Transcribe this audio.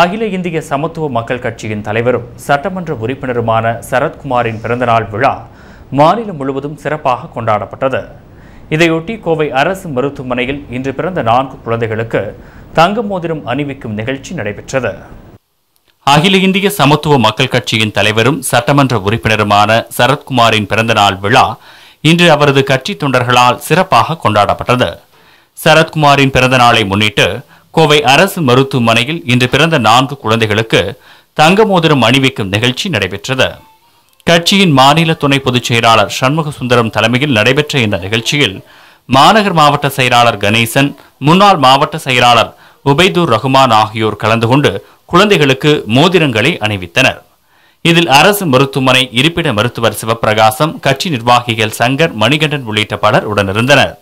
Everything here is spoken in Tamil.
அகில இந்திய சமத்துவ மக்கள் கட்சியின் தலைவரும் சட்டமன்ற உறுப்பினருமான சரத்குமாரின் பிறந்தநாள் விழா மாநிலம் முழுவதும் சிறப்பாக கொண்டாடப்பட்டது இதையொட்டி கோவை அரசு மருத்துவமனையில் இன்று பிறந்த நான்கு குழந்தைகளுக்கு தங்க மோதிரம் அணிவிக்கும் நிகழ்ச்சி நடைபெற்றது அகில இந்திய சமத்துவ மக்கள் கட்சியின் தலைவரும் சட்டமன்ற உறுப்பினருமான சரத்குமாரின் பிறந்தநாள் விழா இன்று அவரது கட்சி தொண்டர்களால் சிறப்பாக கொண்டாடப்பட்டது சரத்குமாரின் பிறந்தநாளை முன்னிட்டு கோவை அரசு மருத்துவமனையில் இன்று பிறந்த நான்கு குழந்தைகளுக்கு தங்க மோதிரம் அணிவிக்கும் நிகழ்ச்சி நடைபெற்றது கட்சியின் மாநில துணை பொதுச் செயலாளர் சண்முக சுந்தரம் தலைமையில் நடைபெற்ற இந்த நிகழ்ச்சியில் மாநகர் மாவட்ட செயலாளர் கணேசன் முன்னாள் மாவட்ட செயலாளர் உபைதூர் ரஹ்மான் ஆகியோர் கலந்து கொண்டு குழந்தைகளுக்கு மோதிரங்களை அணிவித்தனர் இதில் அரசு மருத்துவமனை இருப்பிட மருத்துவர் சிவபிரகாசம் கட்சி நிர்வாகிகள் சங்கர் மணிகண்டன் உள்ளிட்ட பலர் உடனிருந்தனர்